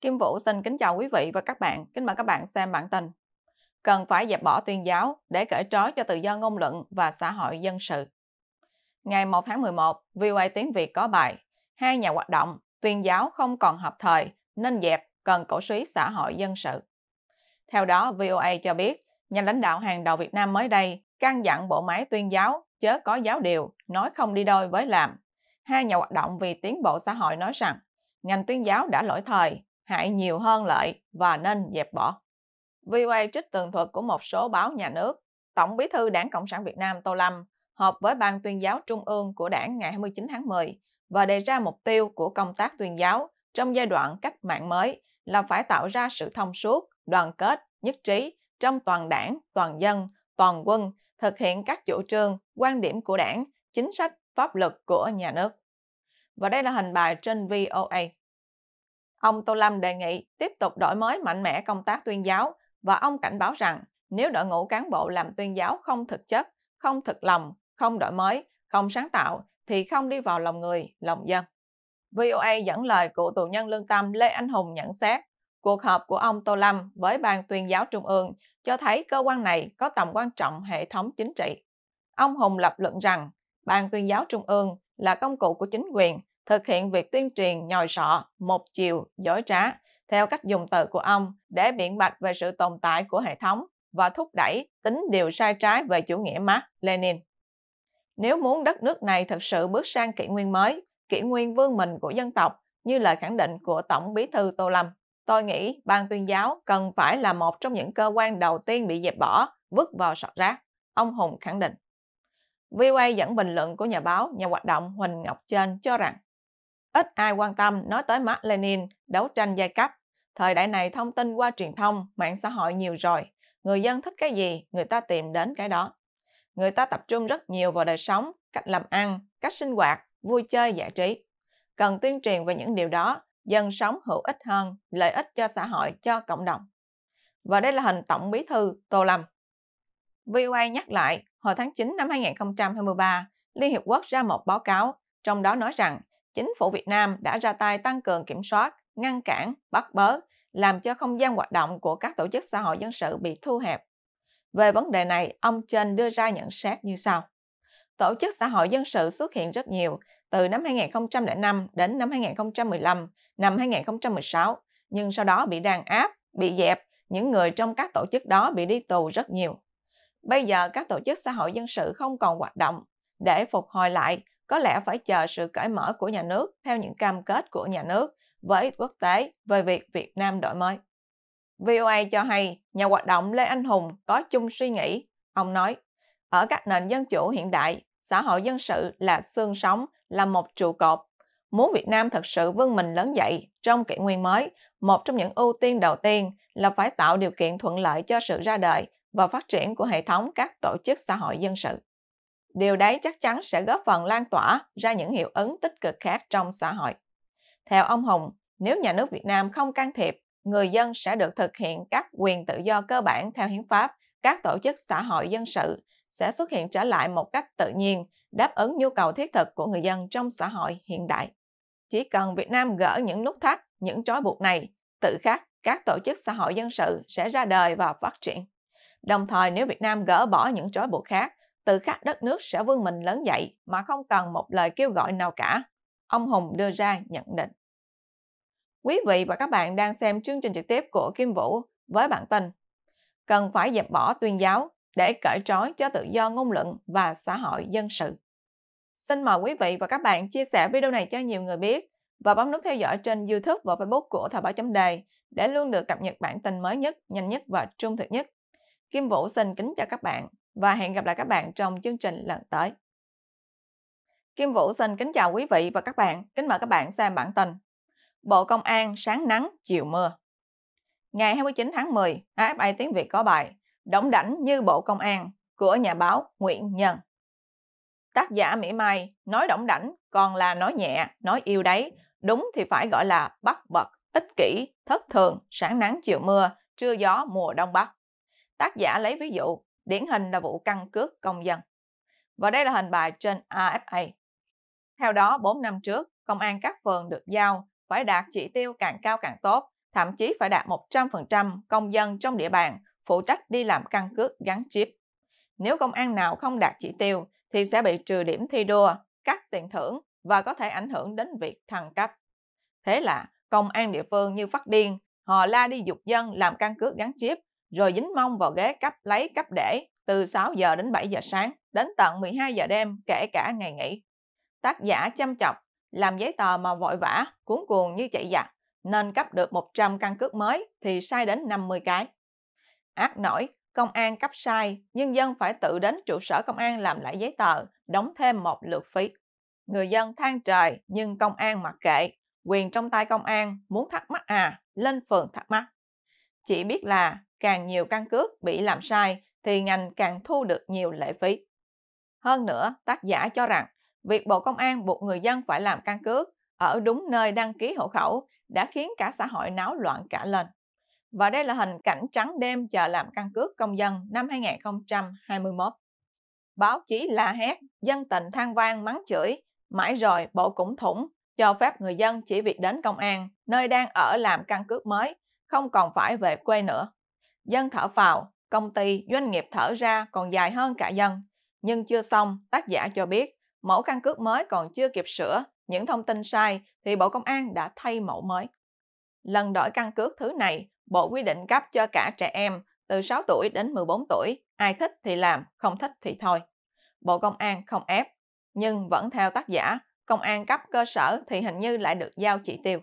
Kim Vũ xin kính chào quý vị và các bạn. Kính mời các bạn xem bản tin. Cần phải dẹp bỏ tuyên giáo để cởi trói cho tự do ngôn luận và xã hội dân sự. Ngày 1 tháng 11, VOA Tiếng Việt có bài Hai nhà hoạt động, tuyên giáo không còn hợp thời nên dẹp cần cổ suý xã hội dân sự. Theo đó, VOA cho biết, nhà lãnh đạo hàng đầu Việt Nam mới đây căn dặn bộ máy tuyên giáo chớ có giáo điều, nói không đi đôi với làm. Hai nhà hoạt động vì tiến bộ xã hội nói rằng ngành tuyên giáo đã lỗi thời, hại nhiều hơn lợi và nên dẹp bỏ. VOA trích tường thuật của một số báo nhà nước, Tổng bí thư Đảng Cộng sản Việt Nam Tô Lâm họp với Ban tuyên giáo Trung ương của Đảng ngày 29 tháng 10 và đề ra mục tiêu của công tác tuyên giáo trong giai đoạn cách mạng mới là phải tạo ra sự thông suốt, đoàn kết, nhất trí trong toàn đảng, toàn dân, toàn quân, thực hiện các chủ trương, quan điểm của đảng, chính sách, pháp luật của nhà nước. Và đây là hình bài trên VOA. Ông Tô Lâm đề nghị tiếp tục đổi mới mạnh mẽ công tác tuyên giáo và ông cảnh báo rằng nếu đội ngũ cán bộ làm tuyên giáo không thực chất, không thực lòng, không đổi mới, không sáng tạo thì không đi vào lòng người, lòng dân. VOA dẫn lời của tù nhân lương tâm Lê Anh Hùng nhận xét, cuộc họp của ông Tô Lâm với Ban tuyên giáo Trung ương cho thấy cơ quan này có tầm quan trọng hệ thống chính trị. Ông Hùng lập luận rằng, Ban tuyên giáo Trung ương là công cụ của chính quyền thực hiện việc tuyên truyền nhòi sọ, một chiều, dối trá, theo cách dùng từ của ông, để biện bạch về sự tồn tại của hệ thống và thúc đẩy tính điều sai trái về chủ nghĩa Mark Lenin. Nếu muốn đất nước này thực sự bước sang kỷ nguyên mới, kỷ nguyên vương mình của dân tộc, như lời khẳng định của Tổng Bí thư Tô Lâm, tôi nghĩ ban tuyên giáo cần phải là một trong những cơ quan đầu tiên bị dẹp bỏ, vứt vào sọt rác, ông Hùng khẳng định. VOA dẫn bình luận của nhà báo, nhà hoạt động Huỳnh Ngọc Trên cho rằng Ít ai quan tâm nói tới Mark Lenin, đấu tranh giai cấp. Thời đại này thông tin qua truyền thông, mạng xã hội nhiều rồi. Người dân thích cái gì, người ta tìm đến cái đó. Người ta tập trung rất nhiều vào đời sống, cách làm ăn, cách sinh hoạt, vui chơi, giải trí. Cần tuyên truyền về những điều đó, dân sống hữu ích hơn, lợi ích cho xã hội, cho cộng đồng. Và đây là hình Tổng Bí thư Tô Lâm. VOA nhắc lại, hồi tháng 9 năm 2023, Liên Hiệp Quốc ra một báo cáo, trong đó nói rằng chính phủ Việt Nam đã ra tay tăng cường kiểm soát, ngăn cản, bắt bớ, làm cho không gian hoạt động của các tổ chức xã hội dân sự bị thu hẹp. Về vấn đề này, ông Chen đưa ra nhận xét như sau. Tổ chức xã hội dân sự xuất hiện rất nhiều từ năm 2005 đến năm 2015, năm 2016, nhưng sau đó bị đàn áp, bị dẹp, những người trong các tổ chức đó bị đi tù rất nhiều. Bây giờ các tổ chức xã hội dân sự không còn hoạt động. Để phục hồi lại, có lẽ phải chờ sự cởi mở của nhà nước theo những cam kết của nhà nước với quốc tế về việc Việt Nam đổi mới. VOA cho hay nhà hoạt động Lê Anh Hùng có chung suy nghĩ. Ông nói, ở các nền dân chủ hiện đại, xã hội dân sự là xương sống, là một trụ cột. Muốn Việt Nam thật sự vươn mình lớn dậy trong kỷ nguyên mới, một trong những ưu tiên đầu tiên là phải tạo điều kiện thuận lợi cho sự ra đời và phát triển của hệ thống các tổ chức xã hội dân sự. Điều đấy chắc chắn sẽ góp phần lan tỏa ra những hiệu ứng tích cực khác trong xã hội. Theo ông Hùng, nếu nhà nước Việt Nam không can thiệp, người dân sẽ được thực hiện các quyền tự do cơ bản theo hiến pháp, các tổ chức xã hội dân sự sẽ xuất hiện trở lại một cách tự nhiên, đáp ứng nhu cầu thiết thực của người dân trong xã hội hiện đại. Chỉ cần Việt Nam gỡ những nút thắt, những trói buộc này, tự khắc các tổ chức xã hội dân sự sẽ ra đời và phát triển. Đồng thời nếu Việt Nam gỡ bỏ những trói buộc khác, tự khắc đất nước sẽ vươn mình lớn dậy mà không cần một lời kêu gọi nào cả. Ông Hùng đưa ra nhận định. Quý vị và các bạn đang xem chương trình trực tiếp của Kim Vũ với bản tin Cần phải dẹp bỏ tuyên giáo để cởi trói cho tự do ngôn luận và xã hội dân sự. Xin mời quý vị và các bạn chia sẻ video này cho nhiều người biết và bấm nút theo dõi trên YouTube và Facebook của Thời báo chấm đề để luôn được cập nhật bản tin mới nhất, nhanh nhất và trung thực nhất. Kim Vũ xin kính chào các bạn và hẹn gặp lại các bạn trong chương trình lần tới. Kim Vũ xin kính chào quý vị và các bạn, kính mời các bạn xem bản tin. Bộ Công an sáng nắng, chiều mưa. Ngày 29 tháng 10, AFA Tiếng Việt có bài Đóng đảnh như Bộ Công an của nhà báo Nguyễn Nhân. Tác giả Mỹ Mai nói đóng đảnh còn là nói nhẹ, nói yêu đấy, đúng thì phải gọi là bắt bật, ích kỷ, thất thường, sáng nắng chiều mưa, trưa gió mùa đông bắc. Tác giả lấy ví dụ điển hình là vụ căn cước công dân. Và đây là hình bài trên AFA. Theo đó, 4 năm trước, công an các phường được giao phải đạt chỉ tiêu càng cao càng tốt, thậm chí phải đạt 100% công dân trong địa bàn phụ trách đi làm căn cước gắn chip. Nếu công an nào không đạt chỉ tiêu thì sẽ bị trừ điểm thi đua, cắt tiền thưởng và có thể ảnh hưởng đến việc thăng cấp. Thế là công an địa phương như phát điên, họ la đi dục dân làm căn cước gắn chip rồi dính mông vào ghế cấp lấy cấp để từ 6 giờ đến 7 giờ sáng, đến tận 12 giờ đêm kể cả ngày nghỉ. Tác giả chăm chọc, làm giấy tờ mà vội vã, cuốn cuồng như chạy giặc, nên cấp được 100 căn cước mới thì sai đến 50 cái. Ác nổi, công an cấp sai, nhân dân phải tự đến trụ sở công an làm lại giấy tờ, đóng thêm một lượt phí. Người dân than trời nhưng công an mặc kệ, quyền trong tay công an, muốn thắc mắc à, lên phường thắc mắc. Chỉ biết là càng nhiều căn cước bị làm sai thì ngành càng thu được nhiều lệ phí. Hơn nữa, tác giả cho rằng việc Bộ Công an buộc người dân phải làm căn cước ở đúng nơi đăng ký hộ khẩu đã khiến cả xã hội náo loạn cả lên. Và đây là hình cảnh trắng đêm chờ làm căn cước công dân năm 2021. Báo chí la hét, dân tình than vang mắng chửi, mãi rồi bộ cũng thủng, cho phép người dân chỉ việc đến công an, nơi đang ở làm căn cước mới, không còn phải về quê nữa. Dân thở vào, công ty, doanh nghiệp thở ra còn dài hơn cả dân. Nhưng chưa xong, tác giả cho biết, mẫu căn cước mới còn chưa kịp sửa, những thông tin sai thì Bộ Công an đã thay mẫu mới. Lần đổi căn cước thứ này, Bộ quy định cấp cho cả trẻ em từ 6 tuổi đến 14 tuổi, ai thích thì làm, không thích thì thôi. Bộ Công an không ép, nhưng vẫn theo tác giả, Công an cấp cơ sở thì hình như lại được giao chỉ tiêu.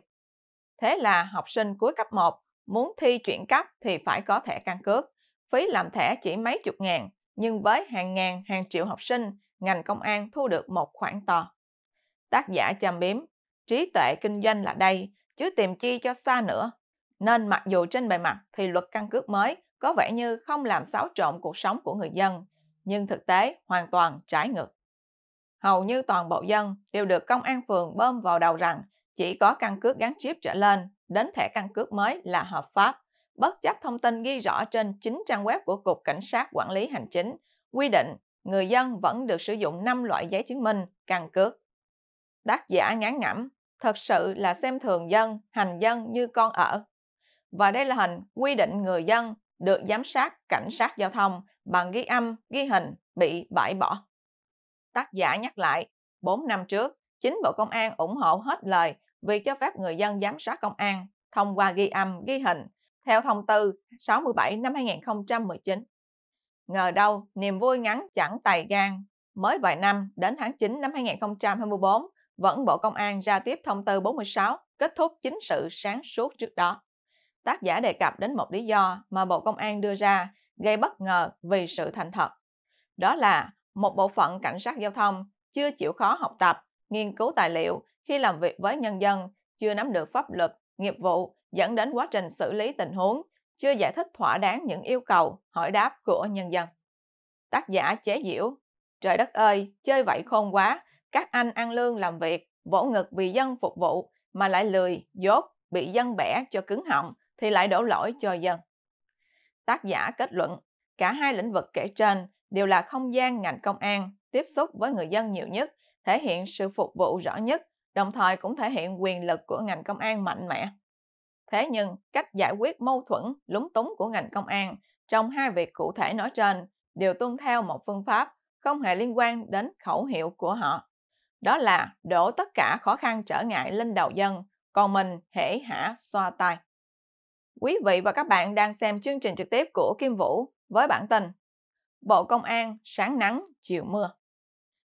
Thế là học sinh cuối cấp 1 muốn thi chuyển cấp thì phải có thẻ căn cước. Phí làm thẻ chỉ mấy chục ngàn, nhưng với hàng ngàn, hàng triệu học sinh, ngành công an thu được một khoản to. Tác giả châm biếm, trí tuệ kinh doanh là đây, chứ tìm chi cho xa nữa. Nên mặc dù trên bề mặt thì luật căn cước mới có vẻ như không làm xáo trộn cuộc sống của người dân, nhưng thực tế hoàn toàn trái ngược. Hầu như toàn bộ dân đều được công an phường bơm vào đầu rằng chỉ có căn cước gắn chip trở lên, đến thẻ căn cước mới là hợp pháp, bất chấp thông tin ghi rõ trên chính trang web của Cục Cảnh sát Quản lý Hành chính, quy định người dân vẫn được sử dụng 5 loại giấy chứng minh, căn cước. Tác giả ngán ngẩm, thật sự là xem thường dân, hành dân như con ở. Và đây là hình quy định người dân được giám sát cảnh sát giao thông bằng ghi âm, ghi hình bị bãi bỏ. Tác giả nhắc lại, 4 năm trước, chính Bộ Công an ủng hộ hết lời việc cho phép người dân giám sát công an thông qua ghi âm, ghi hình theo thông tư 67 năm 2019. Ngờ đâu, niềm vui ngắn chẳng tài gan. Mới vài năm, đến tháng 9 năm 2024, vẫn Bộ Công an ra tiếp thông tư 46 kết thúc chính sự sáng suốt trước đó. Tác giả đề cập đến một lý do mà Bộ Công an đưa ra gây bất ngờ vì sự thành thật. Đó là một bộ phận cảnh sát giao thông chưa chịu khó học tập, nghiên cứu tài liệu khi làm việc với nhân dân, chưa nắm được pháp luật, nghiệp vụ dẫn đến quá trình xử lý tình huống, chưa giải thích thỏa đáng những yêu cầu, hỏi đáp của nhân dân. Tác giả chế diễu, trời đất ơi, chơi vậy khôn quá, các anh ăn lương làm việc, vỗ ngực vì dân phục vụ mà lại lười, dốt, bị dân bẻ cho cứng họng thì lại đổ lỗi cho dân. Tác giả kết luận, cả hai lĩnh vực kể trên đều là không gian ngành công an tiếp xúc với người dân nhiều nhất, thể hiện sự phục vụ rõ nhất đồng thời cũng thể hiện quyền lực của ngành công an mạnh mẽ. Thế nhưng, cách giải quyết mâu thuẫn lúng túng của ngành công an trong hai việc cụ thể nói trên đều tuân theo một phương pháp không hề liên quan đến khẩu hiệu của họ. Đó là đổ tất cả khó khăn trở ngại lên đầu dân, còn mình hể hả xoa tay. Quý vị và các bạn đang xem chương trình trực tiếp của Kim Vũ với bản tin Bộ Công an sáng nắng chiều mưa.